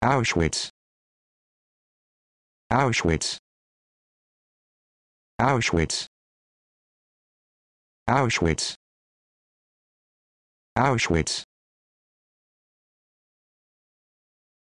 Auschwitz Auschwitz Auschwitz Auschwitz Auschwitz